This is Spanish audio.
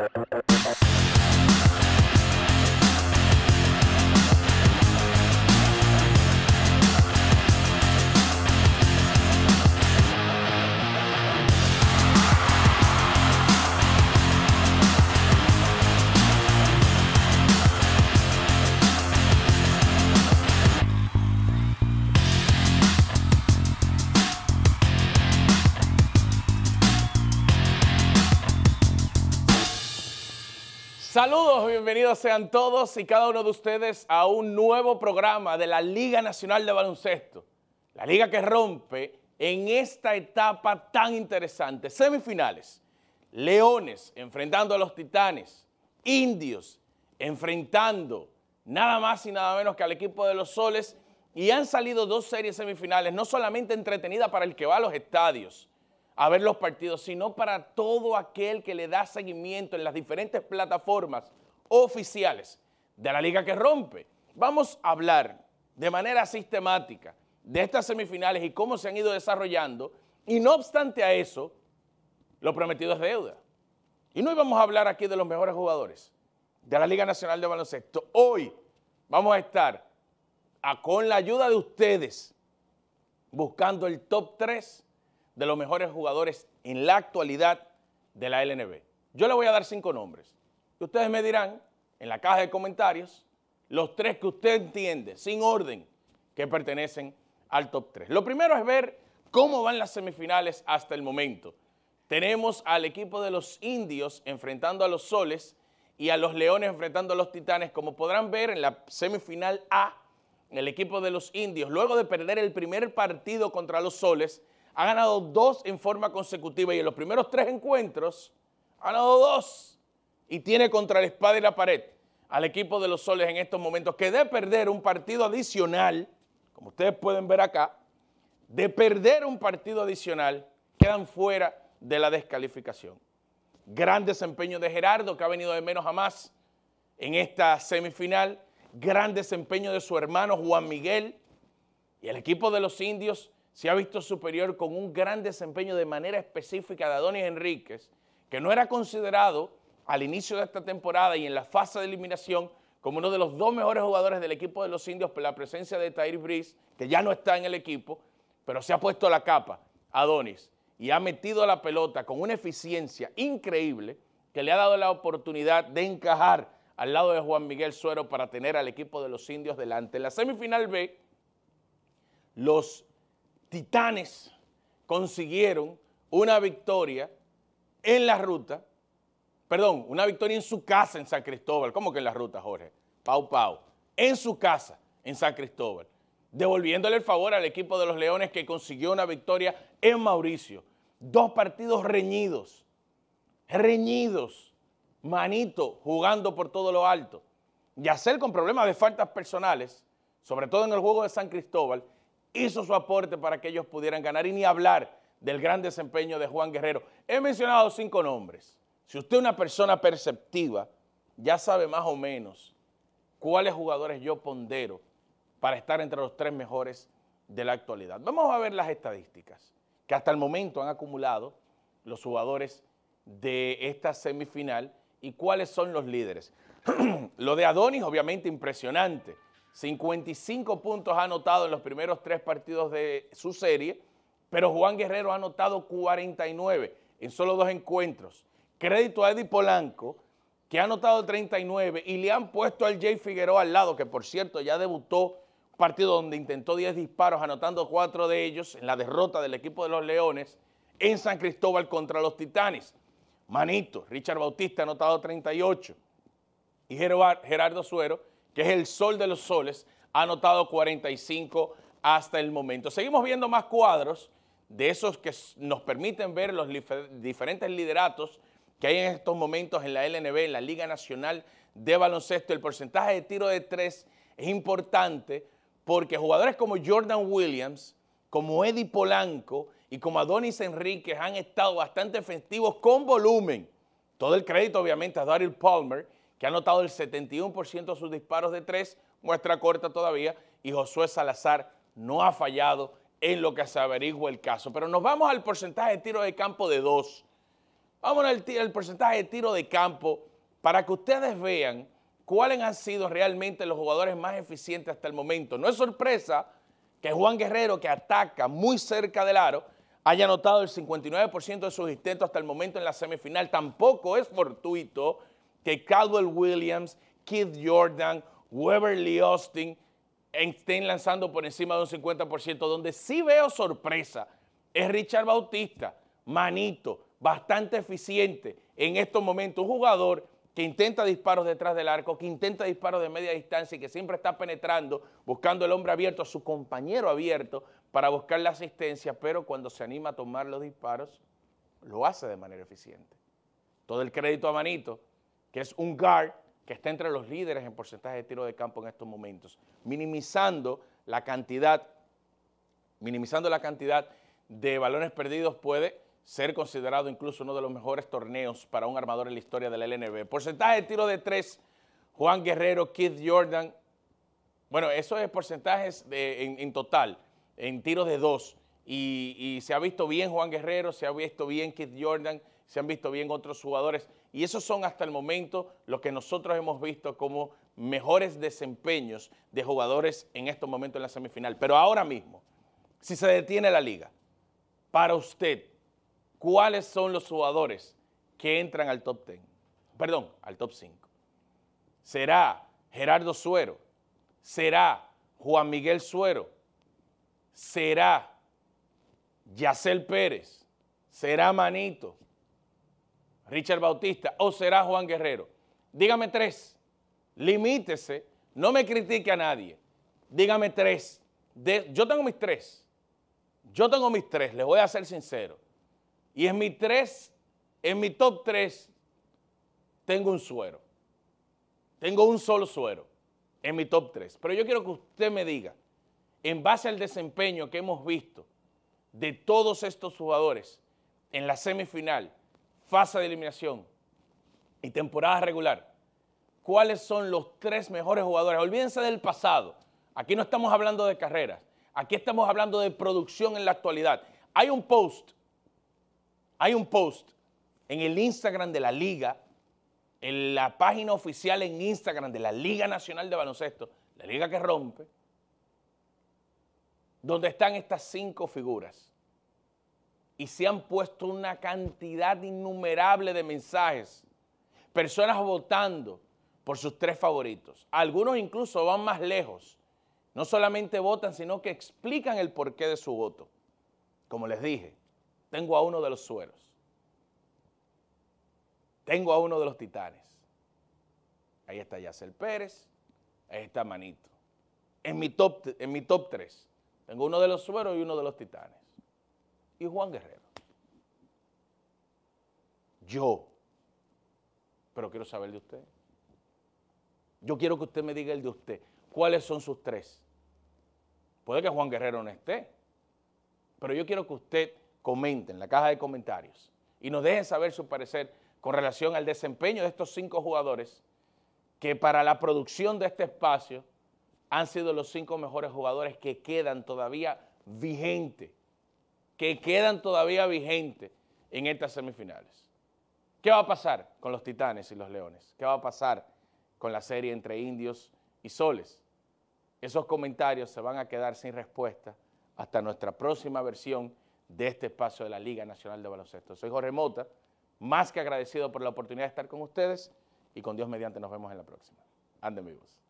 Uh, Saludos, bienvenidos sean todos y cada uno de ustedes a un nuevo programa de la Liga Nacional de Baloncesto. La liga que rompe en esta etapa tan interesante. Semifinales, Leones enfrentando a los Titanes, Indios enfrentando nada más y nada menos que al equipo de los Soles y han salido dos series semifinales, no solamente entretenidas para el que va a los estadios, a ver los partidos, sino para todo aquel que le da seguimiento en las diferentes plataformas oficiales de la liga que rompe. Vamos a hablar de manera sistemática de estas semifinales y cómo se han ido desarrollando. Y no obstante a eso, lo prometido es deuda. Y no íbamos a hablar aquí de los mejores jugadores de la Liga Nacional de Baloncesto. Hoy vamos a estar con la ayuda de ustedes buscando el top 3 de los mejores jugadores en la actualidad de la LNB. Yo le voy a dar cinco nombres. Y ustedes me dirán en la caja de comentarios los tres que usted entiende, sin orden, que pertenecen al top 3. Lo primero es ver cómo van las semifinales hasta el momento. Tenemos al equipo de los indios enfrentando a los soles y a los leones enfrentando a los titanes. Como podrán ver en la semifinal A, el equipo de los indios, luego de perder el primer partido contra los soles, ha ganado dos en forma consecutiva y en los primeros tres encuentros ha ganado dos y tiene contra la espada y la pared al equipo de los soles en estos momentos que de perder un partido adicional, como ustedes pueden ver acá, de perder un partido adicional, quedan fuera de la descalificación. Gran desempeño de Gerardo, que ha venido de menos a más en esta semifinal. Gran desempeño de su hermano Juan Miguel. Y el equipo de los indios se ha visto superior con un gran desempeño de manera específica de Adonis Enríquez, que no era considerado al inicio de esta temporada y en la fase de eliminación como uno de los dos mejores jugadores del equipo de los indios por la presencia de Tair Briz, que ya no está en el equipo, pero se ha puesto la capa Adonis y ha metido la pelota con una eficiencia increíble que le ha dado la oportunidad de encajar al lado de Juan Miguel Suero para tener al equipo de los indios delante. En la semifinal B, los Titanes consiguieron una victoria en la ruta, perdón, una victoria en su casa en San Cristóbal. ¿Cómo que en la ruta, Jorge? Pau Pau. En su casa en San Cristóbal, devolviéndole el favor al equipo de los Leones que consiguió una victoria en Mauricio. Dos partidos reñidos, reñidos. Manito jugando por todo lo alto. hacer con problemas de faltas personales, sobre todo en el juego de San Cristóbal, hizo su aporte para que ellos pudieran ganar y ni hablar del gran desempeño de Juan Guerrero. He mencionado cinco nombres. Si usted es una persona perceptiva, ya sabe más o menos cuáles jugadores yo pondero para estar entre los tres mejores de la actualidad. Vamos a ver las estadísticas que hasta el momento han acumulado los jugadores de esta semifinal y cuáles son los líderes. Lo de Adonis, obviamente, impresionante. 55 puntos ha anotado en los primeros tres partidos de su serie, pero Juan Guerrero ha anotado 49 en solo dos encuentros. Crédito a Eddie Polanco, que ha anotado 39 y le han puesto al Jay Figueroa al lado, que por cierto ya debutó un partido donde intentó 10 disparos, anotando cuatro de ellos en la derrota del equipo de los Leones en San Cristóbal contra los Titanes. Manito, Richard Bautista ha anotado 38 y Gerardo Suero que es el sol de los soles, ha anotado 45 hasta el momento. Seguimos viendo más cuadros de esos que nos permiten ver los diferentes lideratos que hay en estos momentos en la LNB, en la Liga Nacional de Baloncesto. El porcentaje de tiro de tres es importante porque jugadores como Jordan Williams, como Eddie Polanco y como Adonis Enríquez han estado bastante efectivos con volumen. Todo el crédito, obviamente, a Daryl Palmer que ha anotado el 71% de sus disparos de tres, muestra corta todavía, y Josué Salazar no ha fallado en lo que se averigua el caso. Pero nos vamos al porcentaje de tiro de campo de 2. Vamos al, porcentaje de tiro de campo para que ustedes vean cuáles han sido realmente los jugadores más eficientes hasta el momento. No es sorpresa que Juan Guerrero, que ataca muy cerca del aro, haya anotado el 59% de sus intentos hasta el momento en la semifinal. Tampoco es fortuito que Caldwell Williams, Keith Jordan, Lee Austin estén lanzando por encima de un 50%. Donde sí veo sorpresa es Richard Bautista, manito, bastante eficiente en estos momentos. Un jugador que intenta disparos detrás del arco, que intenta disparos de media distancia y que siempre está penetrando, buscando el hombre abierto, a su compañero abierto, para buscar la asistencia, pero cuando se anima a tomar los disparos, lo hace de manera eficiente. Todo el crédito a Manito, que es un guard que está entre los líderes en porcentaje de tiro de campo en estos momentos, minimizando la cantidad, minimizando la cantidad de balones perdidos puede ser considerado incluso uno de los mejores torneos para un armador en la historia de la LNB. Porcentaje de tiro de tres, Juan Guerrero, Keith Jordan. Bueno, eso es porcentajes en, total, en tiros de dos. Y, y, se ha visto bien Juan Guerrero, se ha visto bien Keith Jordan, se han visto bien otros jugadores y esos son hasta el momento lo que nosotros hemos visto como mejores desempeños de jugadores en estos momentos en la semifinal. Pero ahora mismo, si se detiene la liga, para usted, ¿cuáles son los jugadores que entran al top 10? Perdón, al top 5. ¿Será Gerardo Suero? ¿Será Juan Miguel Suero? ¿Será Yacel Pérez? ¿Será Manito? Richard Bautista o será Juan Guerrero. Dígame tres, limítese, no me critique a nadie. Dígame tres. yo tengo mis tres. Yo tengo mis tres, les voy a ser sincero. Y en mi tres, en mi top tres, tengo un suero. Tengo un solo suero en mi top tres. Pero yo quiero que usted me diga, en base al desempeño que hemos visto de todos estos jugadores en la semifinal, fase de eliminación y temporada regular, ¿cuáles son los tres mejores jugadores? Olvídense del pasado. Aquí no estamos hablando de carreras. Aquí estamos hablando de producción en la actualidad. Hay un post, hay un post en el Instagram de la liga, en la página oficial en Instagram de la Liga Nacional de Baloncesto, la liga que rompe, donde están estas cinco figuras y se han puesto una cantidad innumerable de mensajes. Personas votando por sus tres favoritos. Algunos incluso van más lejos. No solamente votan, sino que explican el porqué de su voto. Como les dije, tengo a uno de los sueros. Tengo a uno de los titanes. Ahí está Yacel Pérez. Ahí está Manito. En mi top, en mi top Tengo uno de los sueros y uno de los titanes y Juan Guerrero. Yo, pero quiero saber de usted. Yo quiero que usted me diga el de usted. ¿Cuáles son sus tres? Puede que Juan Guerrero no esté, pero yo quiero que usted comente en la caja de comentarios y nos deje saber su parecer con relación al desempeño de estos cinco jugadores que para la producción de este espacio han sido los cinco mejores jugadores que quedan todavía vigentes que quedan todavía vigentes en estas semifinales. ¿Qué va a pasar con los Titanes y los Leones? ¿Qué va a pasar con la serie entre Indios y Soles? Esos comentarios se van a quedar sin respuesta hasta nuestra próxima versión de este espacio de la Liga Nacional de Baloncesto. Soy Jorge más que agradecido por la oportunidad de estar con ustedes y con Dios mediante nos vemos en la próxima. Anden vivos.